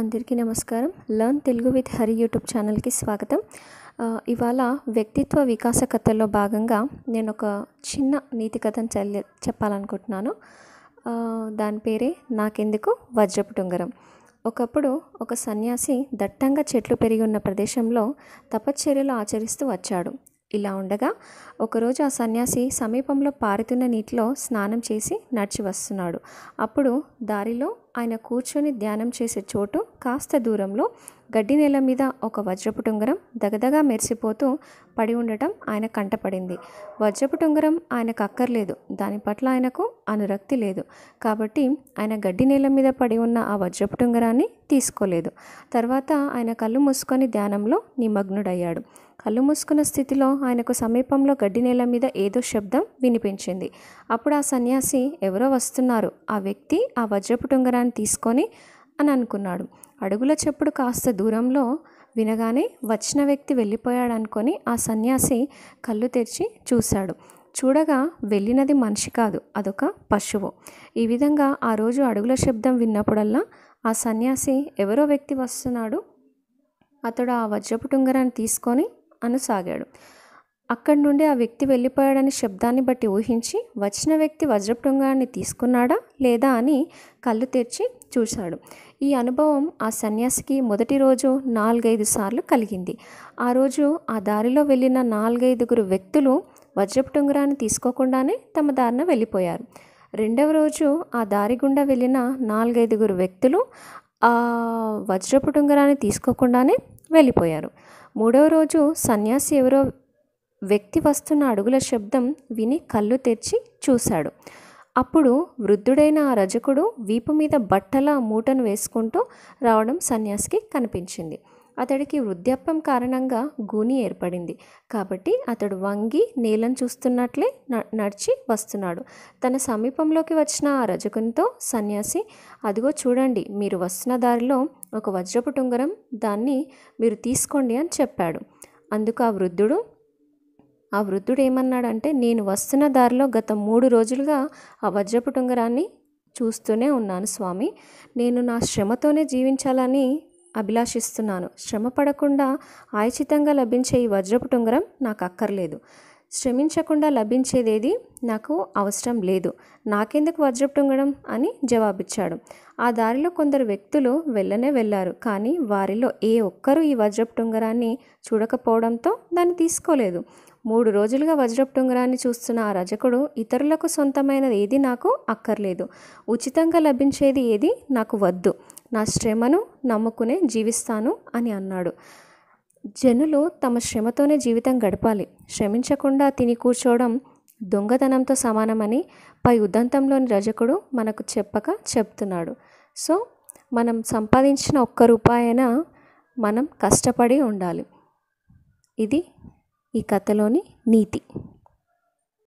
అందరికీ నమస్కారం learn Telugu with Hari YouTube ఛానల్కి స్వాగతం ఇవాళ వ్యక్తిత్వ వికాస కథల్లో భాగంగా నేను ఒక చిన్న నీతి కథను చెల్లి చెప్పాలనుకుంటున్నాను దాని పేరే నాకెందుకు వజ్రపు టుంగరం ఒకప్పుడు ఒక సన్యాసి దట్టంగా చెట్లు పెరిగి ఉన్న ప్రదేశంలో తపశ్చర్యలు ఆచరిస్తూ వచ్చాడు ఇలా ఉండగా ఒకరోజు ఆ సన్యాసి సమీపంలో పారుతున్న నీటిలో స్నానం చేసి నడిచి వస్తున్నాడు అప్పుడు దారిలో ఆయన కూర్చొని ధ్యానం చేసే చోటు కాస్త దూరంలో గడ్డి నేల మీద ఒక వజ్రపు టుంగరం దగదగా మెరిసిపోతూ పడి ఉండటం ఆయన కంటపడింది వజ్రపు టుంగరం ఆయనకు అక్కర్లేదు దాని పట్ల ఆయనకు అనురక్తి లేదు కాబట్టి ఆయన గడ్డి నేల మీద పడి ఉన్న ఆ వజ్రపు టుంగరాన్ని తీసుకోలేదు తర్వాత ఆయన కళ్ళు మూసుకొని ధ్యానంలో నిమగ్నుడయ్యాడు కళ్ళు మూసుకున్న స్థితిలో ఆయనకు సమీపంలో గడ్డి నేల మీద ఏదో శబ్దం వినిపించింది అప్పుడు ఆ సన్యాసి ఎవరో వస్తున్నారు ఆ వ్యక్తి ఆ వజ్రపు టొంగరాన్ని తీసుకొని అని అనుకున్నాడు అడుగుల చెప్పుడు కాస్త దూరంలో వినగానే వచ్చిన వ్యక్తి వెళ్ళిపోయాడు అనుకొని ఆ సన్యాసి కళ్ళు తెరిచి చూశాడు చూడగా వెళ్ళినది మనిషి కాదు అదొక పశువు ఈ విధంగా ఆ రోజు అడుగుల శబ్దం విన్నప్పుడల్లా ఆ సన్యాసి ఎవరో వ్యక్తి వస్తున్నాడు అతడు ఆ వజ్రపు టుంగరాన్ని తీసుకొని అనసాగాడు అక్కడి నుండి ఆ వ్యక్తి వెళ్ళిపోయాడని శబ్దాన్ని బట్టి ఊహించి వచ్చిన వ్యక్తి వజ్రపృంగాన్ని తీసుకున్నాడా లేదా అని కళ్ళు తెరిచి చూశాడు ఈ అనుభవం ఆ సన్యాసికి మొదటి రోజు నాలుగైదు సార్లు కలిగింది ఆ రోజు ఆ దారిలో వెళ్ళిన నాలుగైదుగురు వ్యక్తులు వజ్రపుటుంగరాన్ని తీసుకోకుండానే తమ దారిన వెళ్ళిపోయారు రెండవ రోజు ఆ దారి గుండా వెళ్ళిన నాలుగైదుగురు వ్యక్తులు ఆ వజ్రపుటుంగరాన్ని తీసుకోకుండానే వెళ్ళిపోయారు మూడవ రోజు సన్యాసి ఎవరో వ్యక్తి వస్తున్న అడుగుల శబ్దం విని కళ్ళు తెరిచి చూశాడు అప్పుడు వృద్ధుడైన ఆ రజకుడు వీపు మీద బట్టల మూటను వేసుకుంటూ రావడం సన్యాసికి కనిపించింది అతడికి వృద్ధాప్యం కారణంగా గూని ఏర్పడింది కాబట్టి అతడు వంగి నేలను చూస్తున్నట్లే నడిచి వస్తున్నాడు తన సమీపంలోకి వచ్చిన ఆ రజకునితో సన్యాసి అదిగో చూడండి మీరు వస్తున్న దారిలో ఒక వజ్రపు టుంగరం దాన్ని మీరు తీసుకోండి అని చెప్పాడు అందుకు ఆ వృద్ధుడు ఆ వృద్ధుడు ఏమన్నాడంటే నేను వస్తున్న దారిలో గత మూడు రోజులుగా ఆ వజ్రపు టుంగరాన్ని చూస్తూనే ఉన్నాను స్వామి నేను నా శ్రమతోనే జీవించాలని అభిలాషిస్తున్నాను శ్రమ పడకుండా ఆయచితంగా లభించే ఈ వజ్రపు టుంగరం నాకు అక్కర్లేదు శ్రమించకుండా లభించేదేది నాకు అవసరం లేదు నాకెందుకు వజ్రపు టుంగడం అని జవాబిచ్చాడు ఆ దారిలో కొందరు వ్యక్తులు వెళ్ళనే వెళ్ళారు కానీ వారిలో ఏ ఒక్కరూ ఈ వజ్రపు టుంగరాన్ని చూడకపోవడంతో దాన్ని తీసుకోలేదు మూడు రోజులుగా వజ్రపు టుంగరాన్ని చూస్తున్న ఆ రజకుడు ఇతరులకు సొంతమైనది ఏది నాకు అక్కర్లేదు ఉచితంగా లభించేది ఏది నాకు వద్దు నా శ్రమను నమ్ముకునే జీవిస్తాను అని అన్నాడు జనులు తమ శ్రమతోనే జీవితం గడపాలి శ్రమించకుండా తిని కూర్చోవడం దొంగతనంతో సమానమని పై ఉదంతంలోని రజకుడు మనకు చెప్పక చెప్తున్నాడు సో మనం సంపాదించిన ఒక్క రూపాయైనా మనం కష్టపడి ఉండాలి ఇది ఈ కథలోని నీతి